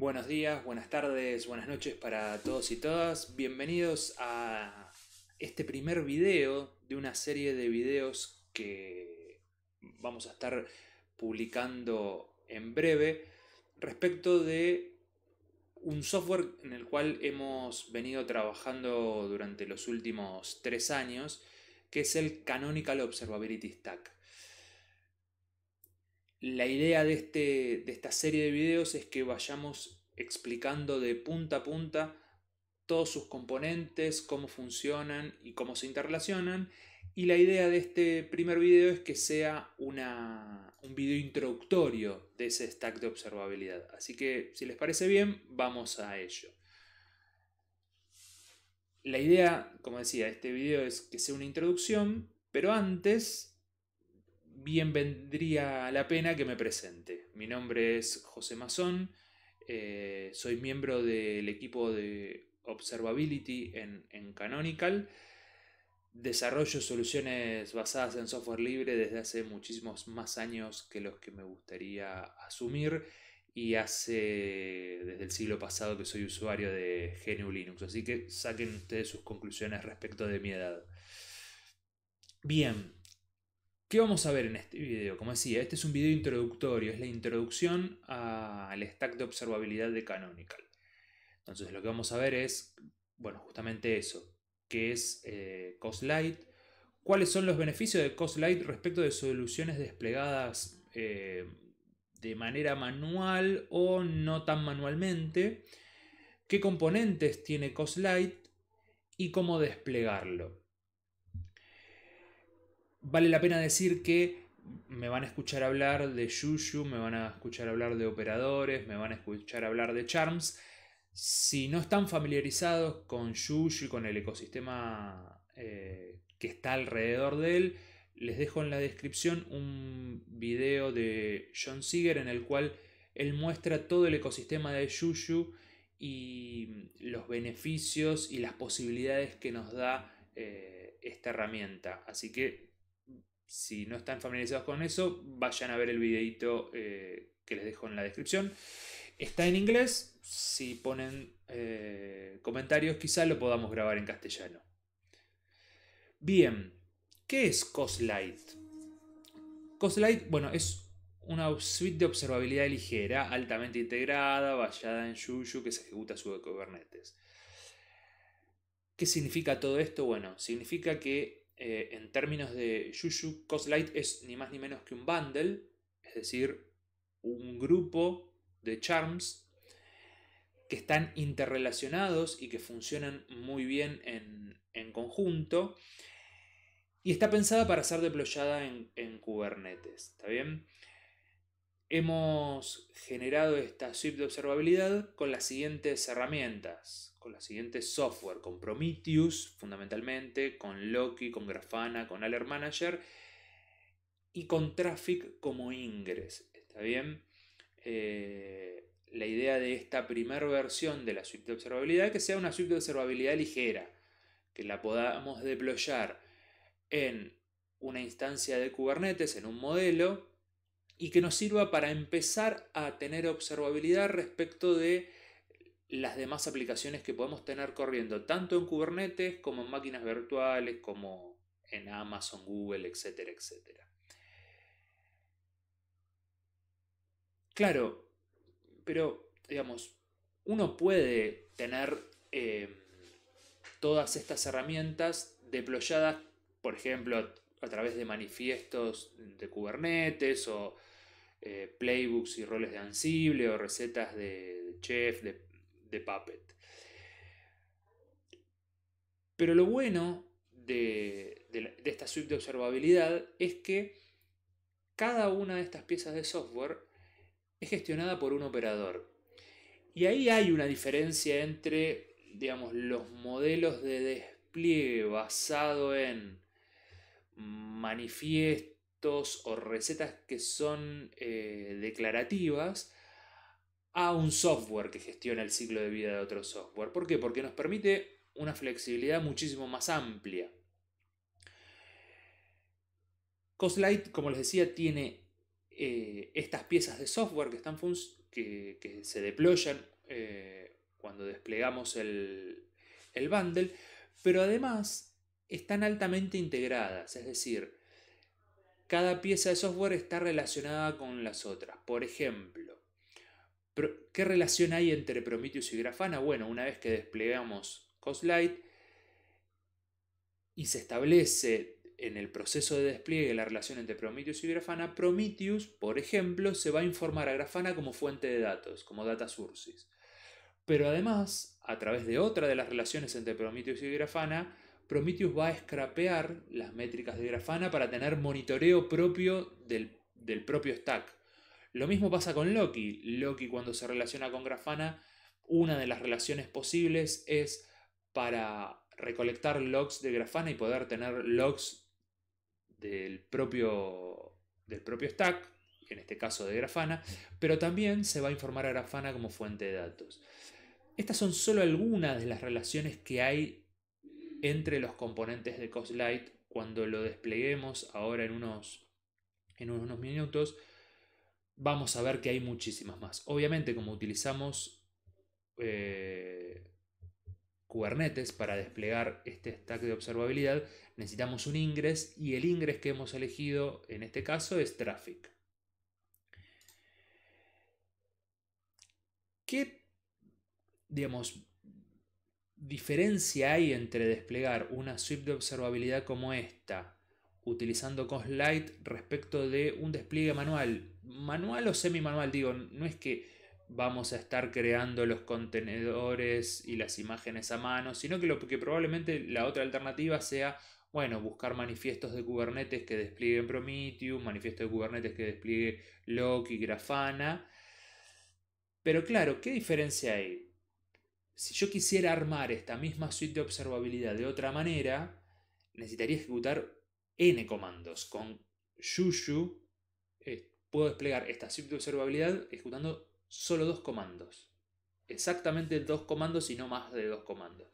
Buenos días, buenas tardes, buenas noches para todos y todas. Bienvenidos a este primer video de una serie de videos que vamos a estar publicando en breve respecto de un software en el cual hemos venido trabajando durante los últimos tres años, que es el Canonical Observability Stack. La idea este, de, esta serie de videos es que vayamos explicando de punta a punta todos sus componentes, cómo funcionan y cómo se interrelacionan. Y la idea de este primer video es que sea un video introductorio de ese stack de observabilidad. Así que si les parece bien, vamos a ello. La idea, como decía, de este video es que sea una introducción, pero antes bien vendría la pena que me presente. Mi nombre es José Mazón, eh, soy miembro del equipo de Observability en, Canonical. Desarrollo soluciones basadas en software libre desde hace muchísimos más años que los que me gustaría asumir y hace desde el siglo pasado que soy usuario de GNU Linux, así que saquen ustedes sus conclusiones respecto de mi edad. Bien, ¿Qué vamos a ver en este video? Como decía, este es un video introductorio, es la introducción al stack de observabilidad de Canonical. Entonces lo que vamos a ver es, bueno, justamente eso, qué es eh, Coslight, cuáles son los beneficios de Coslight respecto de soluciones desplegadas eh, de manera manual o no tan manualmente, qué componentes tiene Coslight y cómo desplegarlo vale la pena decir que me van a escuchar hablar de Yushu, me van a escuchar hablar de operadores, me van a escuchar hablar de charms. Si no están familiarizados con Yushu y con el ecosistema eh, que está alrededor de él, les dejo en la descripción un video de John Seeger en el cual él muestra todo el ecosistema de Yushu y los beneficios y las posibilidades que nos da eh, esta herramienta. Así que si no están familiarizados con eso, vayan a ver el videito eh, que les dejo en la descripción. Está en inglés, si ponen eh, comentarios quizá lo podamos grabar en castellano. Bien, ¿qué es Coslight? Coslight, bueno, es una suite de observabilidad ligera, altamente integrada, basada en Juju, que se ejecuta sobre Kubernetes. ¿Qué significa todo esto? Bueno, significa que eh, en términos de Juju, Coslight es ni más ni menos que un bundle, es decir, un grupo de charms que están interrelacionados y que funcionan muy bien en, conjunto. Y está pensada para ser deployada en, en Kubernetes, ¿está bien? hemos generado esta suite de observabilidad con las siguientes herramientas, con la siguiente software, con Prometheus fundamentalmente, con Loki, con Grafana, con Alert Manager y con Traffic como ingres. ¿Está bien? Eh, la idea de esta primera versión de la suite de observabilidad es que sea una suite de observabilidad ligera, que la podamos deployar en una instancia de Kubernetes, en un modelo, y que nos sirva para empezar a tener observabilidad respecto de las demás aplicaciones que podemos tener corriendo, tanto en Kubernetes como en máquinas virtuales, como en Amazon, Google, etcétera, etcétera. Claro, pero digamos, uno puede tener eh, todas estas herramientas deployadas, por ejemplo, a través de manifiestos de Kubernetes o eh, playbooks y roles de Ansible o recetas de, chef, de, de puppet. Pero lo bueno de, esta suite de observabilidad es que cada una de estas piezas de software es gestionada por un operador. Y ahí hay una diferencia entre, digamos, los modelos de despliegue basado en manifiestos, o recetas que son eh, declarativas a un software que gestiona el ciclo de vida de otro software. ¿Por qué? Porque nos permite una flexibilidad muchísimo más amplia. Coslight, como les decía, tiene eh, estas piezas de software que, están que, se deployan eh, cuando desplegamos el, el bundle, pero además están altamente integradas, es decir, cada pieza de software está relacionada con las otras. Por ejemplo, ¿qué relación hay entre Prometheus y Grafana? Bueno, una vez que desplegamos Coslight y se establece en el proceso de despliegue la relación entre Prometheus y Grafana, Prometheus, por ejemplo, se va a informar a Grafana como fuente de datos, como data sources. Pero además, a través de otra de las relaciones entre Prometheus y Grafana, Prometheus va a scrapear las métricas de Grafana para tener monitoreo propio del, propio stack. Lo mismo pasa con Loki. Loki cuando se relaciona con Grafana, una de las relaciones posibles es para recolectar logs de Grafana y poder tener logs del propio, del propio stack, en este caso de Grafana, pero también se va a informar a Grafana como fuente de datos. Estas son solo algunas de las relaciones que hay entre los componentes de Coslight cuando lo despleguemos ahora en unos, en unos minutos, vamos a ver que hay muchísimas más. Obviamente, como utilizamos eh, Kubernetes para desplegar este stack de observabilidad, necesitamos un ingres, y el ingres que hemos elegido en este caso es traffic. ¿Qué, digamos, diferencia hay entre desplegar una suite de observabilidad como esta utilizando Coslite respecto de un despliegue manual? Manual o semi-manual, digo, no es que vamos a estar creando los contenedores y las imágenes a mano, sino que lo que probablemente la otra alternativa sea, bueno, buscar manifiestos de Kubernetes que desplieguen Prometheus, manifiestos de Kubernetes que despliegue Loki, Grafana. Pero claro, ¿qué diferencia hay? si yo quisiera armar esta misma suite de observabilidad de otra manera, necesitaría ejecutar n comandos. Con Yuyu eh, puedo desplegar esta suite de observabilidad ejecutando solo dos comandos. Exactamente dos comandos y no más de dos comandos.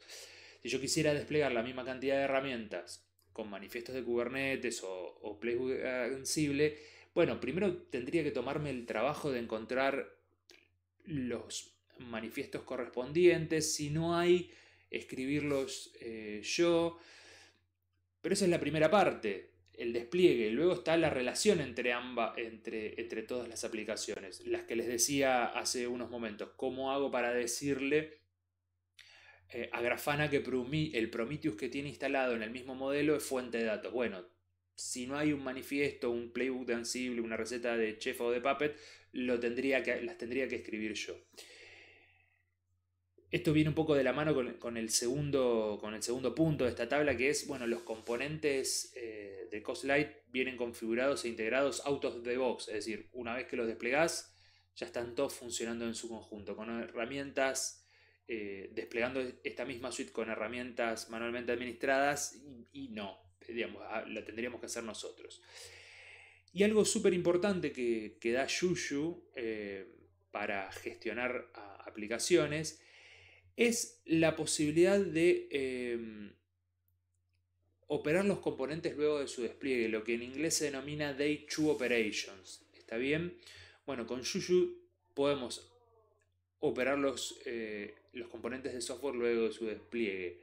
Si yo quisiera desplegar la misma cantidad de herramientas con manifiestos de Kubernetes o, o Playbook Ansible, bueno, primero tendría que tomarme el trabajo de encontrar los manifiestos correspondientes, si no hay, escribirlos eh, yo. Pero esa es la primera parte, el despliegue. Luego está la relación entre, ambas, entre, entre todas las aplicaciones, las que les decía hace unos momentos. ¿Cómo hago para decirle eh, a Grafana que el Prometheus que tiene instalado en el mismo modelo es fuente de datos? Bueno, si no hay un manifiesto, un playbook de Ansible, una receta de chef o de puppet, lo tendría que, las tendría que escribir yo esto viene un poco de la mano con, el segundo, con el segundo punto de esta tabla, que es, bueno, los componentes eh, de Coslite vienen configurados e integrados out of the box, es decir, una vez que los desplegás, ya están todos funcionando en su conjunto, con herramientas, eh, desplegando esta misma suite con herramientas manualmente administradas y, no, eh, digamos, ah, la tendríamos que hacer nosotros. Y algo súper importante que, que, da Yuyu para gestionar aplicaciones es la posibilidad de em, operar los componentes luego de su despliegue, lo que en inglés se denomina Day two Operations. ¿Está bien? Bueno, con Juju podemos operar los, eh, los componentes de software luego de su despliegue.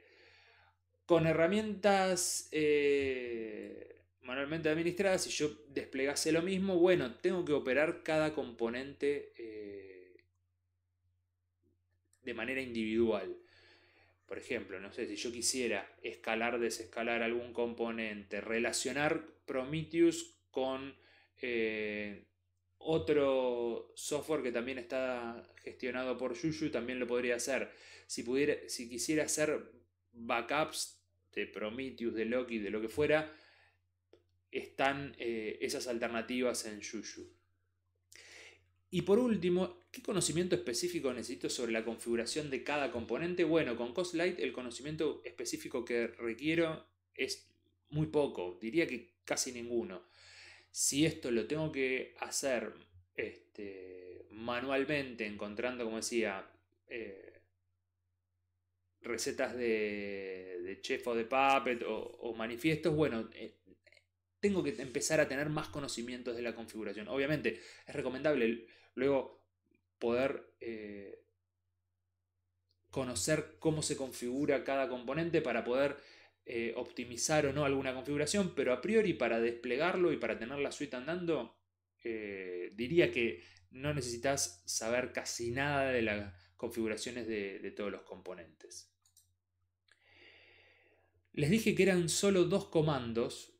Con herramientas eh, manualmente administradas, si yo desplegase lo mismo, bueno, tengo que operar cada componente eh, de manera individual. Por ejemplo, no sé, si yo quisiera escalar, desescalar algún componente, relacionar Prometheus con eh, otro software que también está gestionado por Yuyu, también lo podría hacer. Si, pudiera, si quisiera hacer backups de Prometheus, de Loki, de lo que fuera, están eh, esas alternativas en Yuyu. Y por último, ¿Qué conocimiento específico necesito sobre la configuración de cada componente? Bueno, con Coslite el conocimiento específico que requiero es muy poco, diría que casi ninguno. Si esto lo tengo que hacer este, manualmente, encontrando, como decía, eh, recetas de, chef o de puppet o, manifiestos, bueno, eh, tengo que empezar a tener más conocimientos de la configuración. Obviamente, es recomendable luego poder eh, conocer cómo se configura cada componente para poder eh, optimizar o no alguna configuración, pero a priori para desplegarlo y para tener la suite andando, eh, diría que no necesitas saber casi nada de las configuraciones de, todos los componentes. Les dije que eran solo dos comandos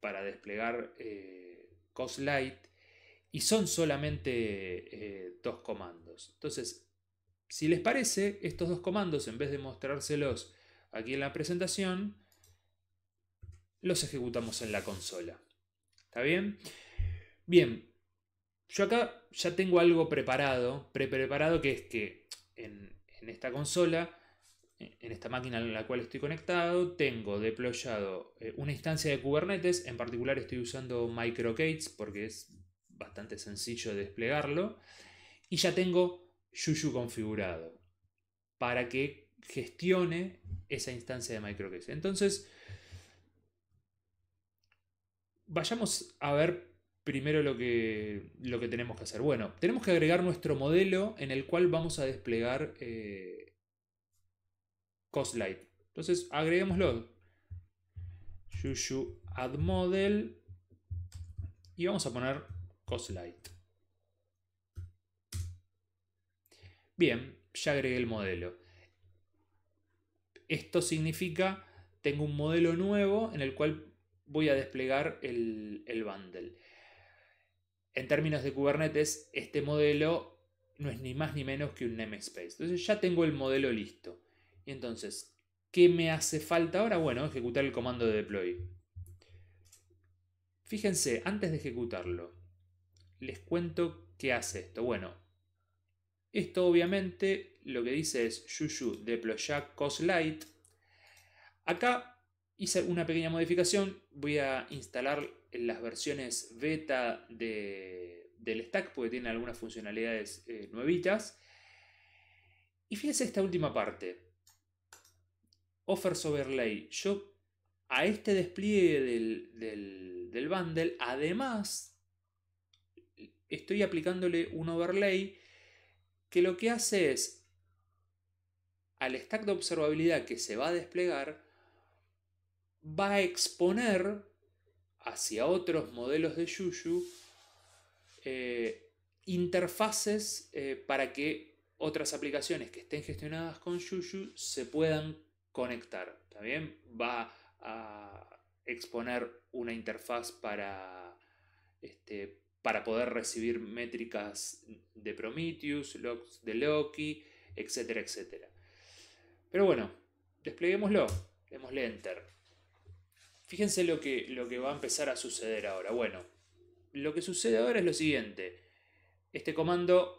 para desplegar eh, Coslite y son solamente eh, dos comandos. Entonces, si les parece, estos dos comandos, en vez de mostrárselos aquí en la presentación, los ejecutamos en la consola. ¿Está bien? Bien, yo acá ya tengo algo preparado, Pre-preparado que es que en, esta consola, en esta máquina en la cual estoy conectado, tengo deployado eh, una instancia de Kubernetes, en particular estoy usando MicroKates porque es bastante sencillo de desplegarlo. Y ya tengo Juju configurado para que gestione esa instancia de microcase. Entonces, vayamos a ver primero lo que, lo que tenemos que hacer. Bueno, tenemos que agregar nuestro modelo en el cual vamos a desplegar eh, light Entonces, agreguémoslo. Juju add model. Y vamos a poner Coslight. Bien, ya agregué el modelo. Esto significa, tengo un modelo nuevo en el cual voy a desplegar el, el bundle. En términos de Kubernetes, este modelo no es ni más ni menos que un namespace. Entonces ya tengo el modelo listo. Y entonces, ¿qué me hace falta ahora? Bueno, ejecutar el comando de deploy. Fíjense, antes de ejecutarlo, les cuento qué hace esto. Bueno, esto obviamente lo que dice es Juju de cos light. Acá hice una pequeña modificación. Voy a instalar las versiones beta del stack porque tiene algunas funcionalidades eh, nuevitas. Y fíjense esta última parte. Offers overlay. Yo a este despliegue del bundle, además estoy aplicándole un overlay que lo que hace es al stack de observabilidad que se va a desplegar, va a exponer hacia otros modelos de Yuyu eh, interfaces eh, para que otras aplicaciones que estén gestionadas con Yuyu se puedan conectar. También va a exponer una interfaz para, este, para poder recibir métricas de Prometheus, logs de Loki, etcétera, etcétera. Pero bueno, despleguémoslo, démosle Enter. Fíjense lo que, lo que va a empezar a suceder ahora. Bueno, lo que sucede ahora es lo siguiente. Este comando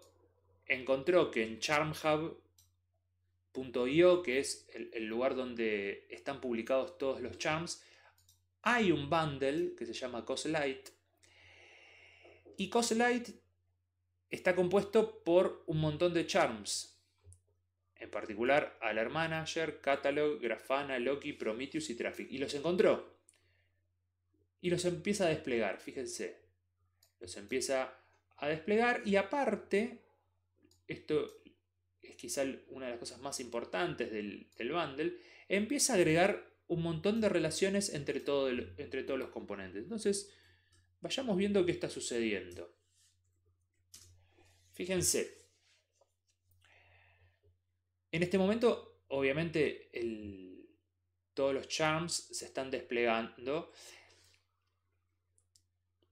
encontró que en charmhub.io, que es el, lugar donde están publicados todos los charms, hay un bundle que se llama Coslight, y Coslight está compuesto por un montón de charms. En particular al Manager, Catalog, Grafana, Loki, Prometheus y Traffic. Y los encontró. Y los empieza a desplegar, fíjense. Los empieza a desplegar y aparte, esto es quizá una de las cosas más importantes del, bundle, empieza a agregar un montón de relaciones entre, entre todos los componentes. Entonces, Vayamos viendo qué está sucediendo. Fíjense. En este momento, obviamente, todos los charms se están desplegando.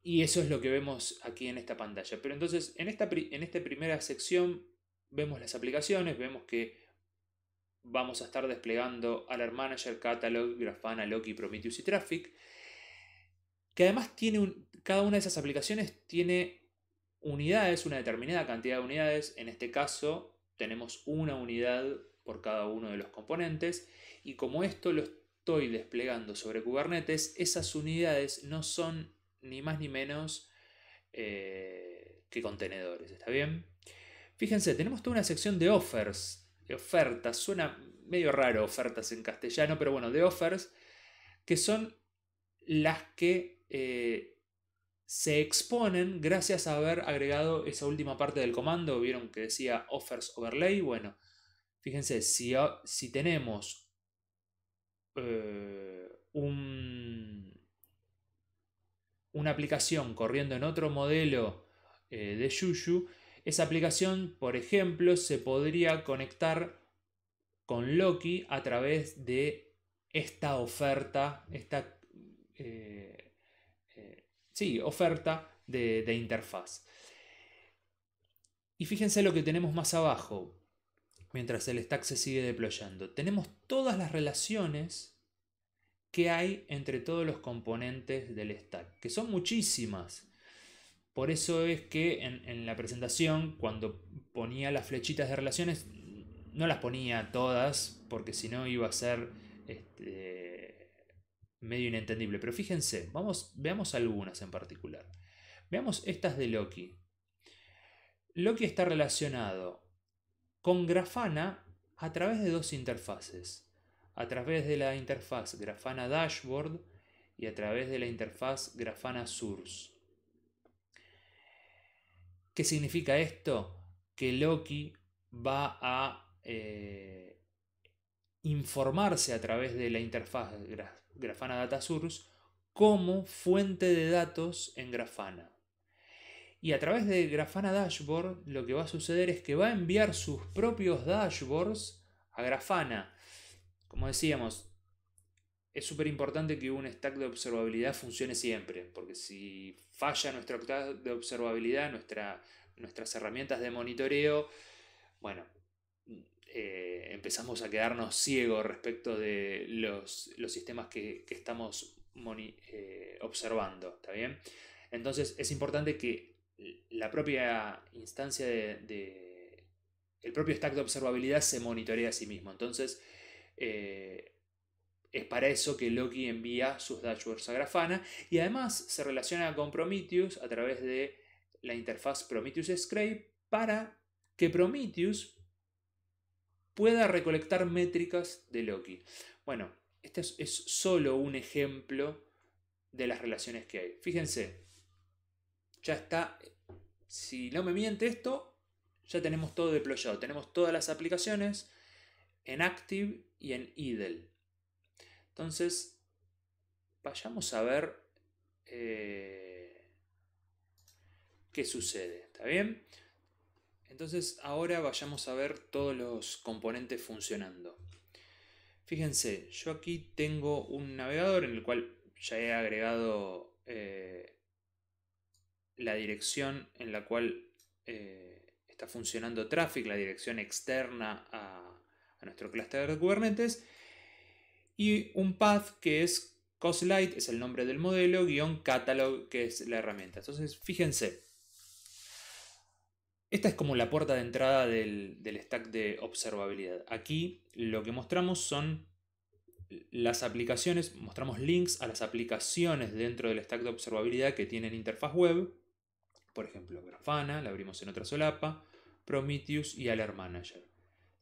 Y eso es lo que vemos aquí en esta pantalla. Pero entonces, en esta, en esta primera sección vemos las aplicaciones, vemos que vamos a estar desplegando Alert Manager, Catalog, Grafana, Loki, Prometheus y Traffic que además tiene un, cada una de esas aplicaciones tiene unidades, una determinada cantidad de unidades, en este caso tenemos una unidad por cada uno de los componentes y como esto lo estoy desplegando sobre Kubernetes, esas unidades no son ni más ni menos eh, que contenedores, ¿está bien? Fíjense, tenemos toda una sección de offers, de ofertas, suena medio raro ofertas en castellano, pero bueno, de offers, que son las que eh, se exponen gracias a haber agregado esa última parte del comando. Vieron que decía offers overlay. Bueno, fíjense, si, si tenemos eh, un, una aplicación corriendo en otro modelo eh, de Yuyu, esa aplicación, por ejemplo, se podría conectar con Loki a través de esta oferta, esta Sí, oferta de, interfaz. Y fíjense lo que tenemos más abajo, mientras el stack se sigue deployando. Tenemos todas las relaciones que hay entre todos los componentes del stack, que son muchísimas. Por eso es que en, la presentación, cuando ponía las flechitas de relaciones, no las ponía todas, porque si no iba a ser este, medio inentendible, pero fíjense, vamos, veamos algunas en particular. Veamos estas de Loki. Loki está relacionado con Grafana a través de dos interfaces. A través de la interfaz Grafana Dashboard y a través de la interfaz Grafana Source. ¿Qué significa esto? Que Loki va a eh, informarse a través de la interfaz Grafana. Grafana Data Source, como fuente de datos en Grafana. Y a través de Grafana Dashboard lo que va a suceder es que va a enviar sus propios dashboards a Grafana. Como decíamos, es súper importante que un stack de observabilidad funcione siempre, porque si falla nuestro stack de observabilidad, nuestra, nuestras herramientas de monitoreo, bueno, eh, empezamos a quedarnos ciegos respecto de los, sistemas que, estamos eh, observando, ¿está bien? Entonces es importante que la propia instancia de, el propio stack de observabilidad se monitoree a sí mismo. Entonces eh, es para eso que Loki envía sus dashboards a Grafana y además se relaciona con Prometheus a través de la interfaz Prometheus Scrape para que Prometheus pueda recolectar métricas de Loki. Bueno, este es, solo un ejemplo de las relaciones que hay. Fíjense, ya está, si no me miente esto, ya tenemos todo deployado. Tenemos todas las aplicaciones en Active y en Idle. Entonces, vayamos a ver eh, qué sucede. ¿Está bien? Entonces ahora vayamos a ver todos los componentes funcionando. Fíjense, yo aquí tengo un navegador en el cual ya he agregado eh, la dirección en la cual eh, está funcionando Traffic, la dirección externa a, nuestro clúster de Kubernetes, y un path que es Coslite, es el nombre del modelo, guión catalog, que es la herramienta. Entonces, fíjense, esta es como la puerta de entrada del, stack de observabilidad. Aquí lo que mostramos son las aplicaciones, mostramos links a las aplicaciones dentro del stack de observabilidad que tienen interfaz web. Por ejemplo, Grafana, la abrimos en otra solapa, Prometheus y Alert Manager.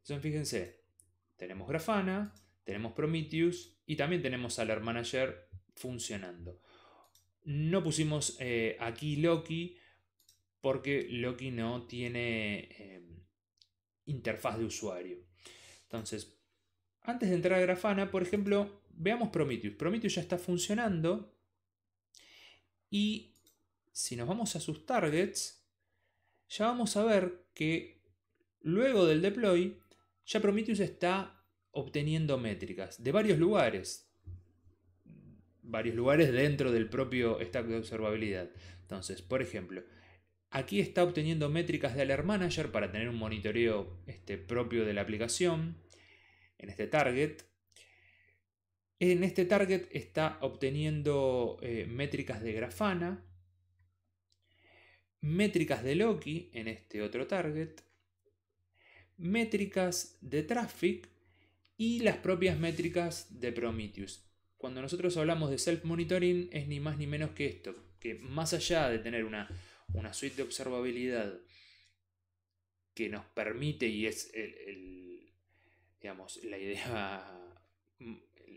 Entonces fíjense, tenemos Grafana, tenemos Prometheus y también tenemos Alert Manager funcionando. No pusimos eh, aquí Loki porque Loki no tiene eh, interfaz de usuario. Entonces, antes de entrar a Grafana, por ejemplo, veamos Prometheus. Prometheus ya está funcionando y si nos vamos a sus targets, ya vamos a ver que luego del deploy, ya Prometheus está obteniendo métricas de varios lugares. Varios lugares dentro del propio stack de observabilidad. Entonces, por ejemplo, Aquí está obteniendo métricas de Alert Manager para tener un monitoreo este, propio de la aplicación en este target. En este target está obteniendo eh, métricas de Grafana, métricas de Loki en este otro target, métricas de Traffic y las propias métricas de Prometheus. Cuando nosotros hablamos de self-monitoring es ni más ni menos que esto, que más allá de tener una una suite de observabilidad que nos permite, y es digamos, la idea,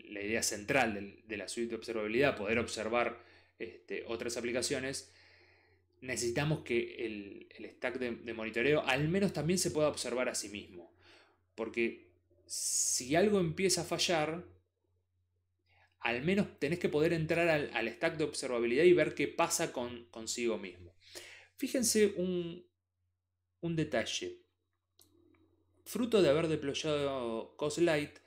la idea central de, la suite de observabilidad, poder observar este, otras aplicaciones, necesitamos que el, stack de, monitoreo al menos también se pueda observar a sí mismo. Porque si algo empieza a fallar, al menos tenés que poder entrar al, al stack de observabilidad y ver qué pasa con, consigo mismo. Fíjense un, detalle. Fruto de haber deployado Coslight,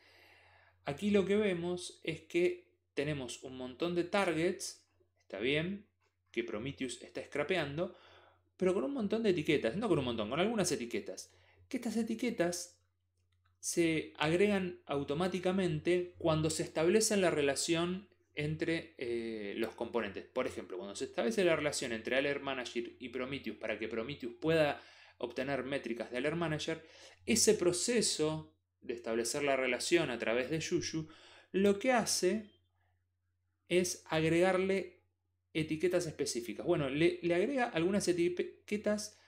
aquí lo que vemos es que tenemos un montón de targets, está bien, que Prometheus está scrapeando, pero con un montón de etiquetas, no con un montón, con algunas etiquetas, que estas etiquetas se agregan automáticamente cuando se establece la relación entre eh, los componentes. Por ejemplo, cuando se establece la relación entre Alert Manager y Prometheus para que Prometheus pueda obtener métricas de Alert Manager, ese proceso de establecer la relación a través de Yuyu lo que hace es agregarle etiquetas específicas. Bueno, le, agrega algunas etiquetas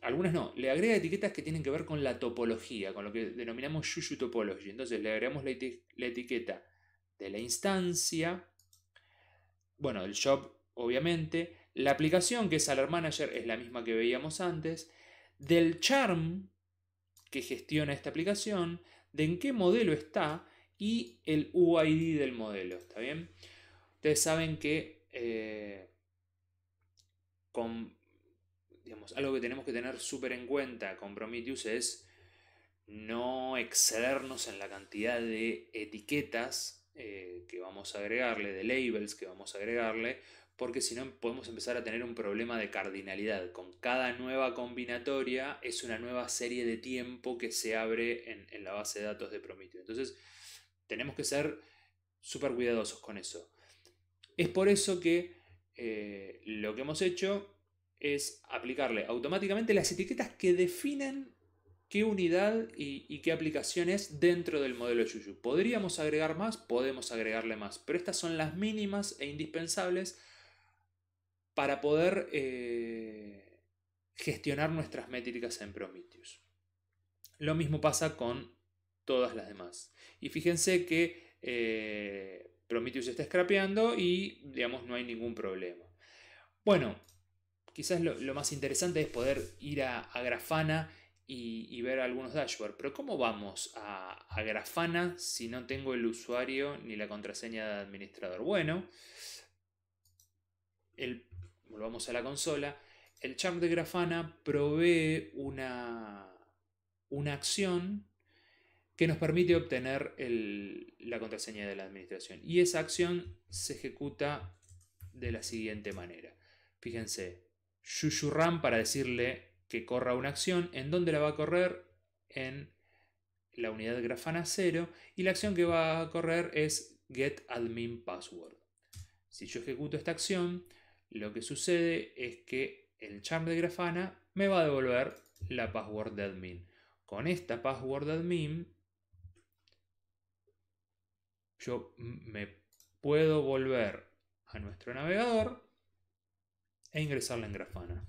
algunas no, le agrega etiquetas que tienen que ver con la topología, con lo que denominamos Yuyu Topology. Entonces le agregamos la, etiqueta de la instancia, bueno, del shop, obviamente, la aplicación que es Alert Manager es la misma que veíamos antes, del charm que gestiona esta aplicación, de en qué modelo está y el UID del modelo, ¿está bien? Ustedes saben que eh, con, algo que tenemos que tener súper en cuenta con Prometheus es no excedernos en la cantidad de etiquetas eh, que vamos a agregarle, de labels que vamos a agregarle, porque si no podemos empezar a tener un problema de cardinalidad. Con cada nueva combinatoria es una nueva serie de tiempo que se abre en, la base de datos de Prometheus Entonces tenemos que ser súper cuidadosos con eso. Es por eso que eh, lo que hemos hecho es aplicarle automáticamente las etiquetas que definen qué unidad y, qué aplicación es dentro del modelo Juju. ¿Podríamos agregar más? Podemos agregarle más, pero estas son las mínimas e indispensables para poder eh, gestionar nuestras métricas en Prometheus. Lo mismo pasa con todas las demás. Y fíjense que eh, Prometheus está scrapeando y, digamos, no hay ningún problema. Bueno, quizás lo, más interesante es poder ir a Grafana y, ver algunos dashboards. Pero ¿cómo vamos a, Grafana si no tengo el usuario ni la contraseña de administrador? Bueno, el, volvamos a la consola. El charm de Grafana provee una, una acción que nos permite obtener la contraseña de la administración. Y esa acción se ejecuta de la siguiente manera. Fíjense, ram para decirle que corra una acción, en dónde la va a correr en la unidad grafana 0 y la acción que va a correr es get admin password. Si yo ejecuto esta acción, lo que sucede es que el charm de grafana me va a devolver la password de admin. Con esta password admin yo me puedo volver a nuestro navegador e ingresarla en grafana.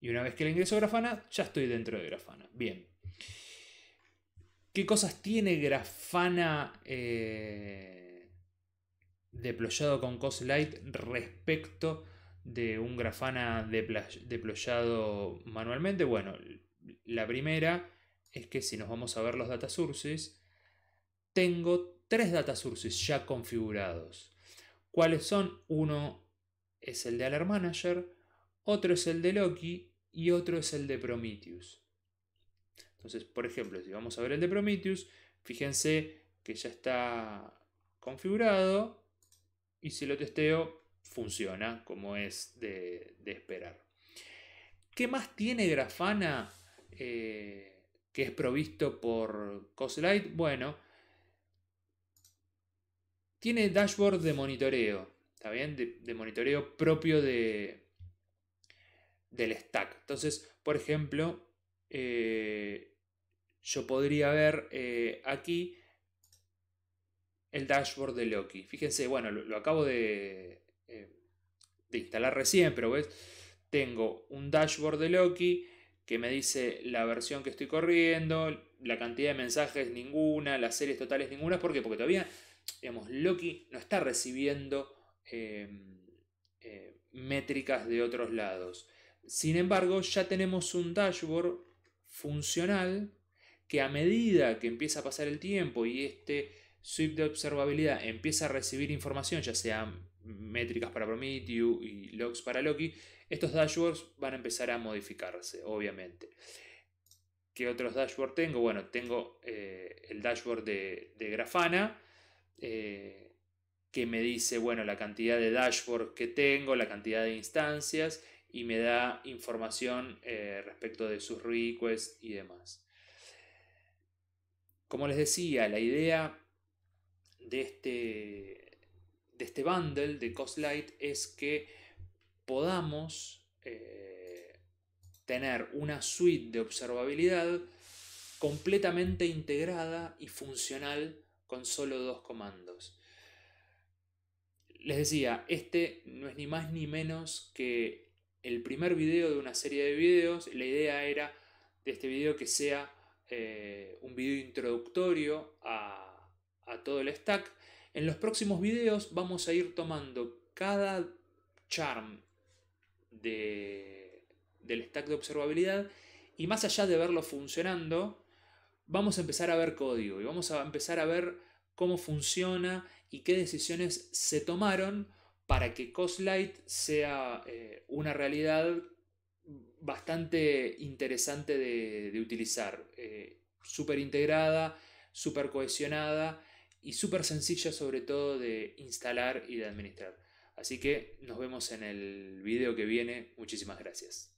Y una vez que le ingreso a Grafana, ya estoy dentro de Grafana. Bien. ¿Qué cosas tiene Grafana eh, deployado con Coslight respecto de un Grafana deployado manualmente? Bueno, la primera es que si nos vamos a ver los data sources, tengo tres data sources ya configurados. ¿Cuáles son? Uno es el de Alert Manager, otro es el de Loki y otro es el de Prometheus. Entonces, por ejemplo, si vamos a ver el de Prometheus, fíjense que ya está configurado y si lo testeo funciona como es de, esperar. ¿Qué más tiene Grafana eh, que es provisto por Coslight? Bueno, tiene dashboard de monitoreo, ¿está bien? de monitoreo propio de, del stack. Entonces, por ejemplo, eh, yo podría ver eh, aquí el dashboard de Loki. Fíjense, bueno, lo, acabo eh, de, instalar recién, pero tengo un dashboard de Loki que me dice la versión que estoy corriendo, la cantidad de mensajes ninguna, las series totales ninguna. ¿Por qué? Porque todavía, digamos, Loki no está recibiendo em, métricas de otros lados. Sin embargo, ya tenemos un dashboard funcional que a medida que empieza a pasar el tiempo y este suite de observabilidad empieza a recibir información, ya sea métricas para Prometheus y logs para Loki, estos dashboards van a empezar a modificarse, obviamente. ¿Qué otros dashboards tengo? Bueno, tengo eh, el dashboard de, Grafana, eh, que me dice, bueno, la cantidad de dashboards que tengo, la cantidad de instancias y me da información eh, respecto de sus requests y demás. Como les decía, la idea de este, de este bundle de Costlight es que podamos eh, tener una suite de observabilidad completamente integrada y funcional con solo dos comandos les decía, este no es ni más ni menos que el primer video de una serie de videos. La idea era de este video que sea eh, un video introductorio a, todo el stack. En los próximos videos vamos a ir tomando cada charm del stack de observabilidad y más allá de verlo funcionando, vamos a empezar a ver código y vamos a empezar a ver cómo funciona y qué decisiones se tomaron para que Coslight sea eh, una realidad bastante interesante de, utilizar, eh, súper integrada, súper cohesionada y súper sencilla sobre todo de instalar y de administrar. Así que nos vemos en el video que viene. Muchísimas gracias.